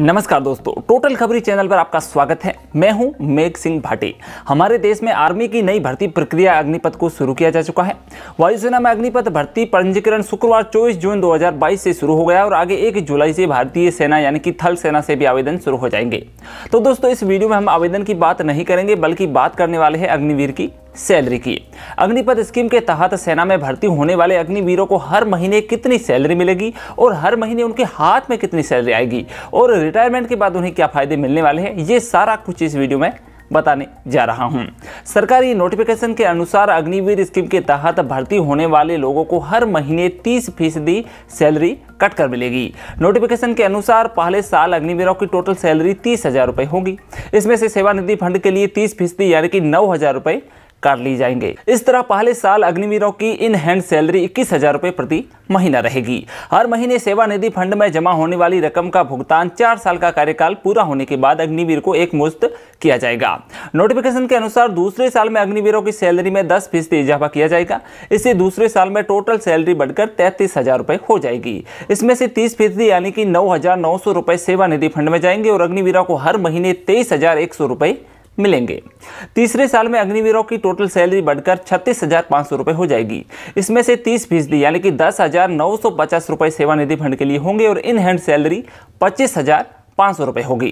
नमस्कार दोस्तों टोटल खबरी चैनल पर आपका स्वागत है मैं हूं मेघ सिंह भाटी हमारे देश में आर्मी की नई भर्ती प्रक्रिया अग्निपथ को शुरू किया जा चुका है वायुसेना में अग्निपथ भर्ती पंजीकरण शुक्रवार 24 जून 2022 से शुरू हो गया और आगे 1 जुलाई से भारतीय सेना यानी कि थल सेना से भी आवेदन शुरू हो जाएंगे तो दोस्तों इस वीडियो में हम आवेदन की बात नहीं करेंगे बल्कि बात करने वाले हैं अग्निवीर की सैलरी की अग्निपथ स्कीम के तहत सेना में भर्ती होने वाले अग्निवीरों को हर महीने कितनी सैलरी मिलेगी और हर महीने उनके हाथ में कितनी सैलरी आएगी और रिटायरमेंट के बाद उन्हें क्या फायदे मिलने वाले हैं ये सारा कुछ इस वीडियो में बताने जा रहा हूं सरकारी नोटिफिकेशन के अनुसार अग्निवीर स्कीम के तहत भर्ती होने वाले लोगों को हर महीने 30 फीसदी सैलरी कट कर मिलेगी नोटिफिकेशन के अनुसार पहले साल अग्निवीरों की टोटल सैलरी तीस हजार रुपये होगी इसमें से सेवानिधि फंड के लिए तीस फीसदी यानी कि नौ हजार रुपये कर ली जाएंगे इस तरह पहले साल अग्निवीरों की इन हैंड सैलरी इक्कीस हजार रुपए प्रति महीना रहेगी हर महीने सेवा निधि फंड में जमा होने वाली रकम का भुगतान चार साल का कार्यकाल पूरा होने के बाद अग्निवीर को एक मुस्त किया जाएगा नोटिफिकेशन के अनुसार दूसरे साल में अग्निवीरों की सैलरी में दस फीसदी इजाफा किया जाएगा इससे दूसरे साल में टोटल सैलरी बढ़कर तैतीस हजार रूपए हो जाएगी इसमें से तीस फीसदी यानी कि नौ हजार नौ सौ रुपए सेवा निधि फंड में जाएंगे और अग्निवीरों को हर महीने तेईस हजार एक सौ रुपए मिलेंगे तीसरे साल में अग्निवीरों की टोटल सैलरी बढ़कर छत्तीस हजार पाँच सौ रुपए हो जाएगी इसमें से तीस फीसदी यानी कि दस हजार नौ सौ पचास रुपये सेवानिधि फंड के लिए होंगे और इन हैंड सैलरी पच्चीस हजार पाँच सौ रुपये होगी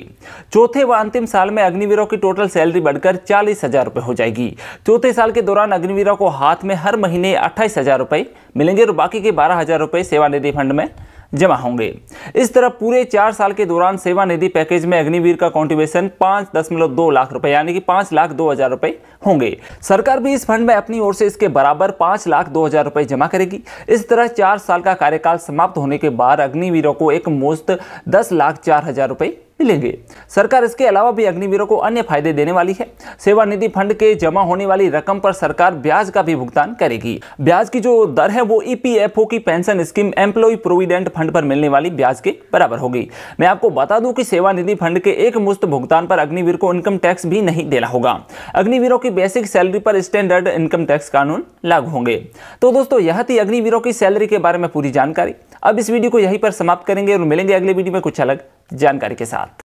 चौथे व अंतिम साल में अग्निवीरों की टोटल सैलरी बढ़कर चालीस हज़ार रुपये हो जाएगी चौथे साल के दौरान अग्निवीरों को हाथ में हर महीने अट्ठाईस हज़ार रुपये मिलेंगे और बाकी के बारह हज़ार रुपये सेवानिधि फंड में जमा होंगे इस तरह पूरे चार साल के दौरान सेवानिधि पैकेज में अग्निवीर का कॉन्ट्रीब्यूशन पांच दशमलव दो लाख रुपए यानी कि पांच लाख दो हजार रुपए होंगे सरकार भी इस फंड में अपनी ओर से इसके बराबर पांच लाख दो हजार रुपए जमा करेगी इस तरह चार साल का कार्यकाल समाप्त होने के बाद अग्निवीरों को एक मुस्त दस लाख चार हजार रुपए मिलेंगे सरकार इसके अलावा भी अग्निवीरों को अन्य फायदे देने वाली है सेवानिधि फंड के जमा होने वाली रकम पर सरकार ब्याज का भी भुगतान करेगी ब्याज की जो दर है वो ईपीएफओ e की pension scheme employ provident fund पर मिलने वाली ब्याज के बराबर होगी मैं आपको बता दूं कि सेवानिधि फंड के एक मुस्त भुगतान पर अग्निवीर को इनकम टैक्स भी नहीं देना होगा अग्निवीरों की बेसिक सैलरी पर स्टैंडर्ड इनकम टैक्स कानून लागू होंगे तो दोस्तों यह थी अग्निवीरों की सैलरी के बारे में पूरी जानकारी अब इस वीडियो को यहीं पर समाप्त करेंगे और मिलेंगे अगले वीडियो में कुछ अलग जानकारी के साथ